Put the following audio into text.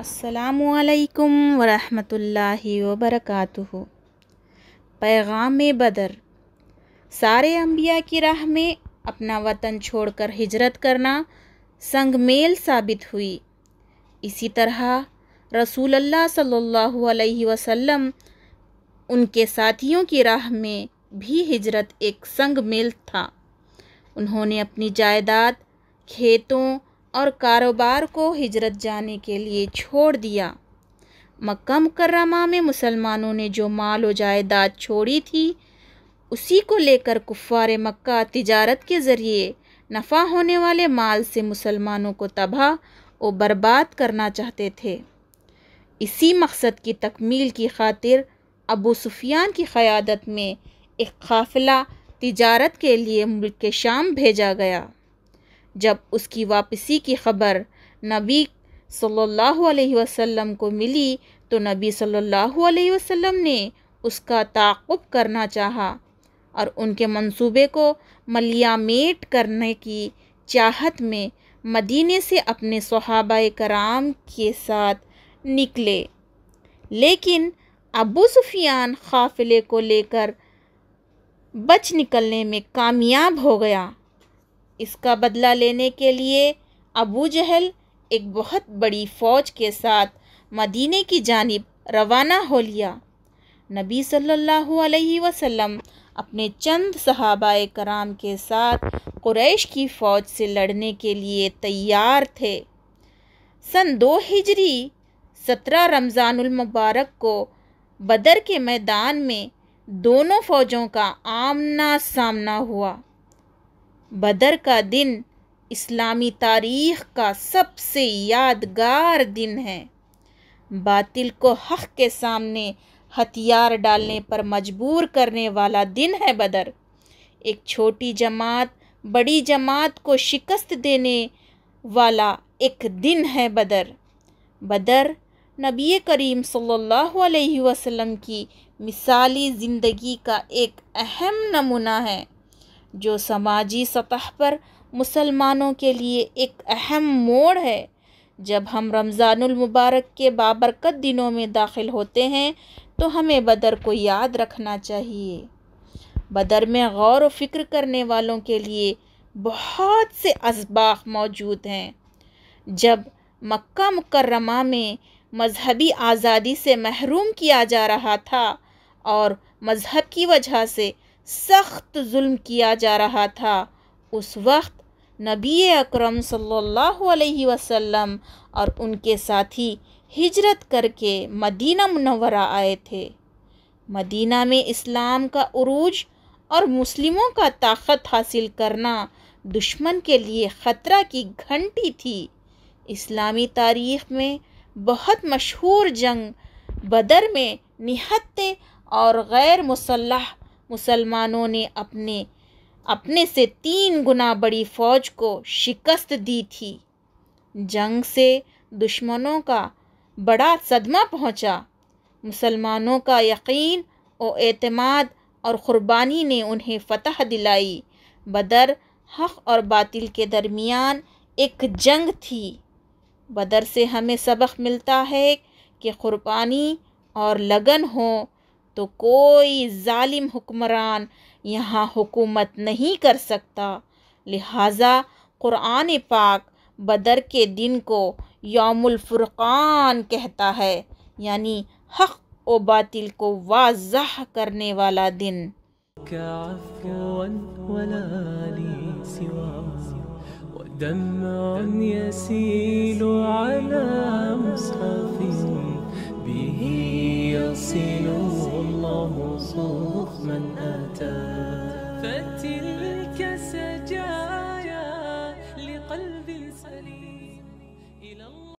السلام علیکم ورحمۃ اللہ وبرکاتہ پیغام بدر سارے انبیاء کی راہ میں اپنا وطن چھوڑ کر ہجرت کرنا سنگ میل ثابت ہوئی اسی طرح رسول اللہ صلی اللہ علیہ وسلم ان کے ساتھیوں کی راہ میں بھی ہجرت ایک سنگ میل تھا انہوں نے اپنی جائیداد کھیتوں اور کاروبار کو ہجرت جانے کے لیے چھوڑ دیا مکہ مکرمہ میں مسلمانوں نے جو مال و جائیداد چھوڑی تھی اسی کو لے کر کفار مکہ تجارت کے ذریعے نفع ہونے والے مال سے مسلمانوں کو تباہ و برباد کرنا چاہتے تھے اسی مقصد کی تکمیل کی خاطر ابو سفیان کی قیادت میں ایک قافلہ تجارت کے لیے ملک شام بھیجا گیا جب اس کی واپسی کی خبر نبی صلی اللہ علیہ وسلم کو ملی تو نبی صلی اللہ علیہ وسلم نے اس کا تعقب کرنا چاہا اور ان کے منصوبے کو ملیامیٹ کرنے کی چاہت میں مدینے سے اپنے صحابہ کرام کے ساتھ نکلے لیکن ابو سفیان قافلے کو لے کر بچ نکلنے میں کامیاب ہو گیا اس کا بدلہ لینے کے لیے ابو جہل ایک بہت بڑی فوج کے ساتھ مدینے کی جانب روانہ ہو لیا نبی صلی اللہ علیہ وسلم اپنے چند صحابہ کرام کے ساتھ قریش کی فوج سے لڑنے کے لیے تیار تھے سن دو ہجری سترہ رمضان المبارک کو بدر کے میدان میں دونوں فوجوں کا آمنا سامنا ہوا بدر کا دن اسلامی تاریخ کا سب سے یادگار دن ہے باطل کو حق کے سامنے ہتھیار ڈالنے پر مجبور کرنے والا دن ہے بدر ایک چھوٹی جماعت بڑی جماعت کو شکست دینے والا ایک دن ہے بدر بدر نبی کریم صلی اللہ علیہ وسلم کی مثالی زندگی کا ایک اہم نمونہ ہے جو سماجی سطح پر مسلمانوں کے لیے ایک اہم موڑ ہے جب ہم رمضان المبارک کے بابرکت دنوں میں داخل ہوتے ہیں تو ہمیں بدر کو یاد رکھنا چاہیے بدر میں غور و فکر کرنے والوں کے لیے بہت سے اسباق موجود ہیں جب مکہ مکرمہ میں مذہبی آزادی سے محروم کیا جا رہا تھا اور مذہب کی وجہ سے سخت ظلم کیا جا رہا تھا اس وقت نبی اکرم صلی اللہ علیہ وسلم اور ان کے ساتھی ہجرت کر کے مدینہ منورہ آئے تھے مدینہ میں اسلام کا عروج اور مسلموں کا طاقت حاصل کرنا دشمن کے لیے خطرہ کی گھنٹی تھی اسلامی تاریخ میں بہت مشہور جنگ بدر میں نہتے اور غیر مسلح مسلمانوں نے اپنے اپنے سے تین گنا بڑی فوج کو شکست دی تھی جنگ سے دشمنوں کا بڑا صدمہ پہنچا مسلمانوں کا یقین و اعتماد اور قربانی نے انہیں فتح دلائی بدر حق اور باطل کے درمیان ایک جنگ تھی بدر سے ہمیں سبق ملتا ہے کہ قربانی اور لگن ہوں تو کوئی ظالم حکمران یہاں حکومت نہیں کر سکتا لہٰذا قرآن پاک بدر کے دن کو یوم الفرقان کہتا ہے یعنی حق و باطل کو واضح کرنے والا دن فتر